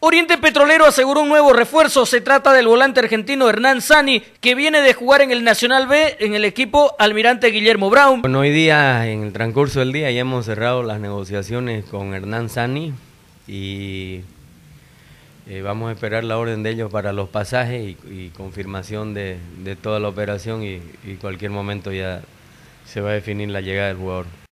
Oriente Petrolero aseguró un nuevo refuerzo. Se trata del volante argentino Hernán Sani, que viene de jugar en el Nacional B en el equipo Almirante Guillermo Brown. Bueno, hoy día, en el transcurso del día, ya hemos cerrado las negociaciones con Hernán Sani y eh, vamos a esperar la orden de ellos para los pasajes y, confirmación de, toda la operación y, y cualquier momento ya se va a definir la llegada del jugador.